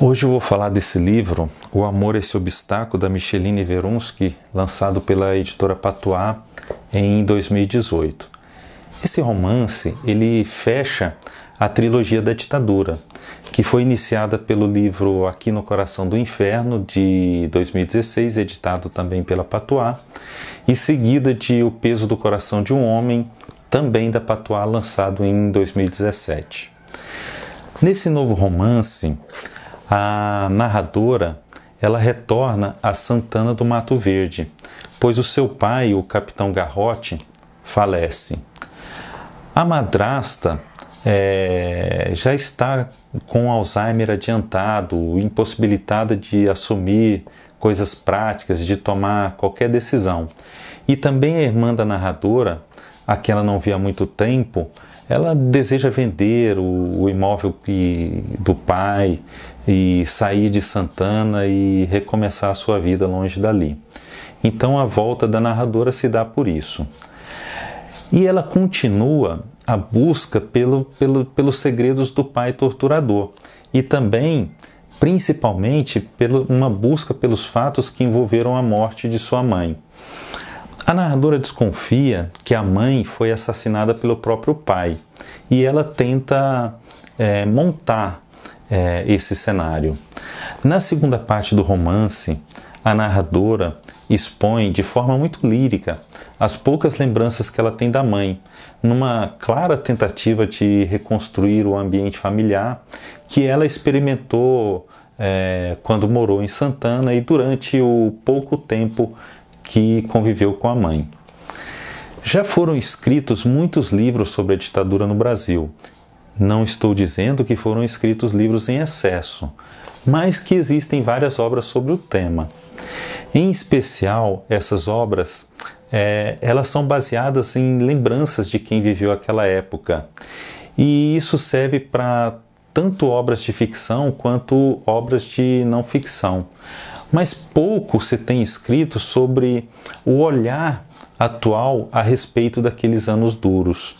Hoje eu vou falar desse livro, O Amor Esse Obstáculo, da Micheline Verunsky, lançado pela editora Patois em 2018. Esse romance, ele fecha a trilogia da ditadura, que foi iniciada pelo livro Aqui no Coração do Inferno, de 2016, editado também pela Patois, e seguida de O Peso do Coração de um Homem, também da Patois, lançado em 2017. Nesse novo romance, a narradora ela retorna a Santana do Mato Verde, pois o seu pai, o capitão Garrote, falece. A madrasta é, já está com Alzheimer adiantado, impossibilitada de assumir coisas práticas, de tomar qualquer decisão. E também a irmã da narradora, a que ela não via há muito tempo, ela deseja vender o, o imóvel que, do pai e sair de Santana e recomeçar a sua vida longe dali. Então a volta da narradora se dá por isso. E ela continua a busca pelo, pelo, pelos segredos do pai torturador e também, principalmente, pelo, uma busca pelos fatos que envolveram a morte de sua mãe. A narradora desconfia que a mãe foi assassinada pelo próprio pai e ela tenta é, montar é, esse cenário. Na segunda parte do romance, a narradora expõe de forma muito lírica as poucas lembranças que ela tem da mãe, numa clara tentativa de reconstruir o ambiente familiar que ela experimentou é, quando morou em Santana e durante o pouco tempo que conviveu com a mãe. Já foram escritos muitos livros sobre a ditadura no Brasil. Não estou dizendo que foram escritos livros em excesso, mas que existem várias obras sobre o tema. Em especial, essas obras é, elas são baseadas em lembranças de quem viveu aquela época. E isso serve para tanto obras de ficção quanto obras de não ficção mas pouco se tem escrito sobre o olhar atual a respeito daqueles anos duros.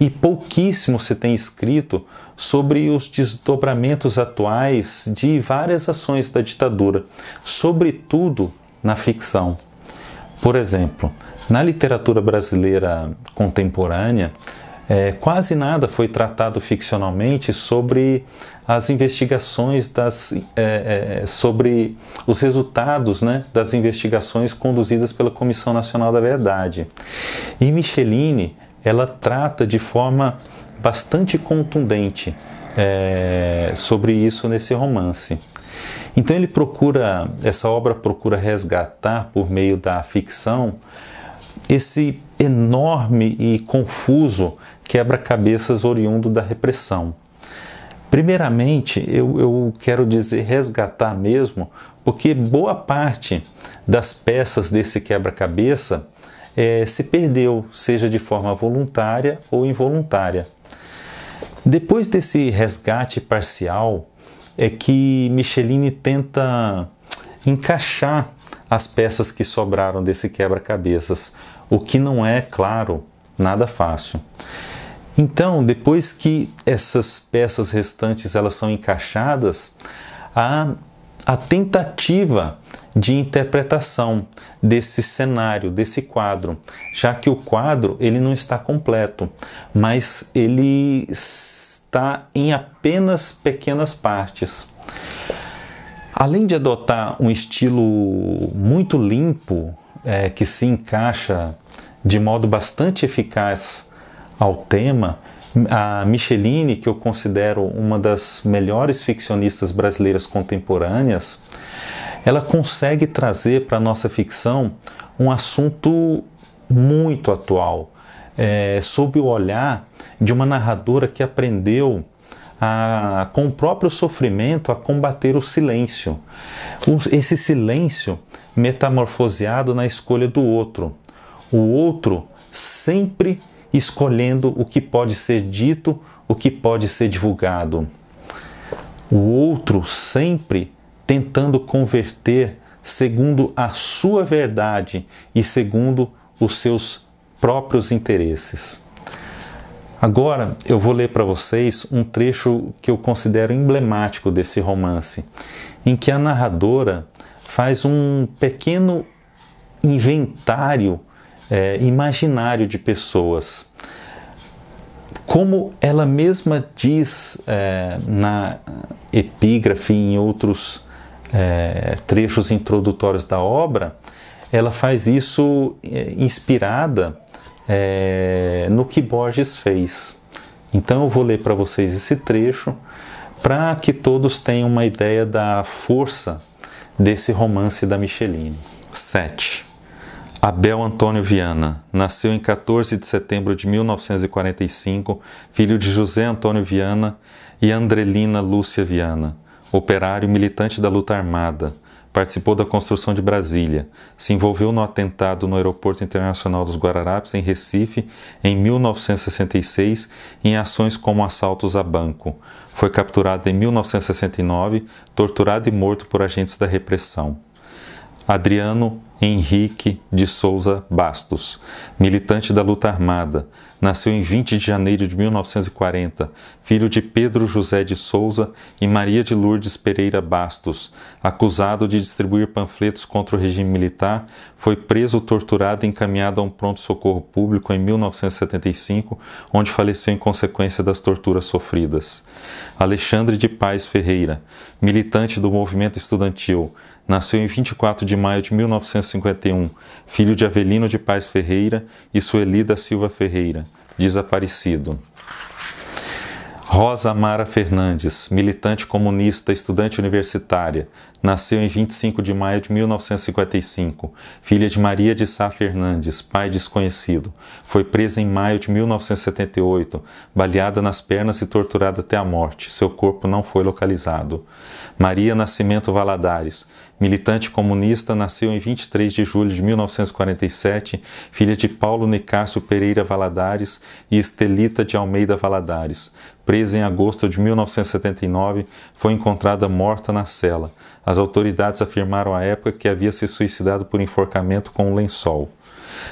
E pouquíssimo se tem escrito sobre os desdobramentos atuais de várias ações da ditadura, sobretudo na ficção. Por exemplo, na literatura brasileira contemporânea, é, quase nada foi tratado ficcionalmente sobre as investigações das, é, é, sobre os resultados né, das investigações conduzidas pela Comissão Nacional da Verdade. E Micheline ela trata de forma bastante contundente é, sobre isso nesse romance. Então ele procura, essa obra procura resgatar por meio da ficção esse enorme e confuso quebra-cabeças oriundo da repressão. Primeiramente, eu, eu, quero dizer resgatar mesmo, porque boa parte das peças desse quebra-cabeça é, se perdeu, seja de forma voluntária ou involuntária. Depois desse resgate parcial, é que Michelini tenta encaixar as peças que sobraram desse quebra-cabeças, o que não é, claro, nada fácil. Então, depois que essas peças restantes elas são encaixadas, há a tentativa de interpretação desse cenário, desse quadro, já que o quadro ele não está completo, mas ele está em apenas pequenas partes. Além de adotar um estilo muito limpo, é, que se encaixa de modo bastante eficaz ao tema, a Micheline, que eu considero uma das melhores ficcionistas brasileiras contemporâneas, ela consegue trazer para a nossa ficção um assunto muito atual, é, sob o olhar de uma narradora que aprendeu a, com o próprio sofrimento a combater o silêncio. esse silêncio metamorfoseado na escolha do outro. O outro sempre escolhendo o que pode ser dito, o que pode ser divulgado. O outro sempre tentando converter segundo a sua verdade e segundo os seus próprios interesses. Agora eu vou ler para vocês um trecho que eu considero emblemático desse romance, em que a narradora faz um pequeno inventário é, imaginário de pessoas. Como ela mesma diz é, na epígrafe e em outros é, trechos introdutórios da obra, ela faz isso é, inspirada é, no que Borges fez. Então eu vou ler para vocês esse trecho para que todos tenham uma ideia da força desse romance da Micheline. 7. Abel Antônio Viana nasceu em 14 de setembro de 1945, filho de José Antônio Viana e Andrelina Lúcia Viana, operário militante da luta armada. Participou da construção de Brasília, se envolveu no atentado no Aeroporto Internacional dos Guararapes, em Recife, em 1966, em ações como assaltos a banco. Foi capturado em 1969, torturado e morto por agentes da repressão. Adriano Henrique de Souza Bastos, militante da luta armada, nasceu em 20 de janeiro de 1940, filho de Pedro José de Souza e Maria de Lourdes Pereira Bastos, acusado de distribuir panfletos contra o regime militar, foi preso, torturado e encaminhado a um pronto-socorro público em 1975, onde faleceu em consequência das torturas sofridas. Alexandre de Paz Ferreira, militante do movimento estudantil, Nasceu em 24 de maio de 1951, filho de Avelino de Paz Ferreira e Sueli da Silva Ferreira, desaparecido. Rosa Mara Fernandes, militante comunista, estudante universitária, nasceu em 25 de maio de 1955, filha de Maria de Sá Fernandes, pai desconhecido. Foi presa em maio de 1978, baleada nas pernas e torturada até a morte. Seu corpo não foi localizado. Maria Nascimento Valadares, militante comunista, nasceu em 23 de julho de 1947, filha de Paulo Nicásio Pereira Valadares e Estelita de Almeida Valadares presa em agosto de 1979, foi encontrada morta na cela. As autoridades afirmaram à época que havia se suicidado por enforcamento com um lençol.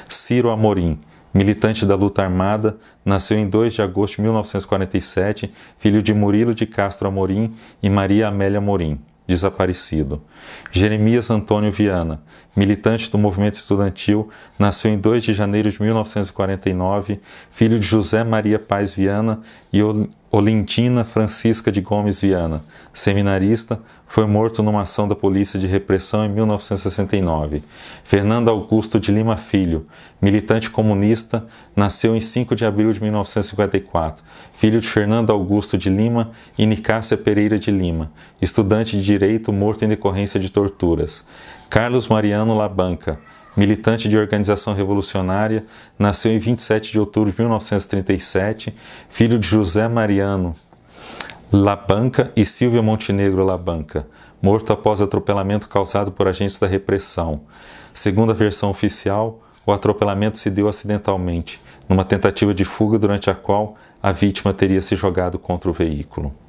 Ciro Amorim, militante da luta armada, nasceu em 2 de agosto de 1947, filho de Murilo de Castro Amorim e Maria Amélia Amorim desaparecido. Jeremias Antônio Viana, militante do movimento estudantil, nasceu em 2 de janeiro de 1949, filho de José Maria Paz Viana e Olintina Francisca de Gomes Viana, seminarista, foi morto numa ação da polícia de repressão em 1969. Fernando Augusto de Lima Filho, militante comunista, nasceu em 5 de abril de 1954, filho de Fernando Augusto de Lima e Nicásia Pereira de Lima, estudante de direito morto em decorrência de torturas. Carlos Mariano Labanca, militante de organização revolucionária, nasceu em 27 de outubro de 1937, filho de José Mariano Labanca e Silvia Montenegro Labanca, morto após atropelamento causado por agentes da repressão. Segundo a versão oficial, o atropelamento se deu acidentalmente, numa tentativa de fuga durante a qual a vítima teria se jogado contra o veículo.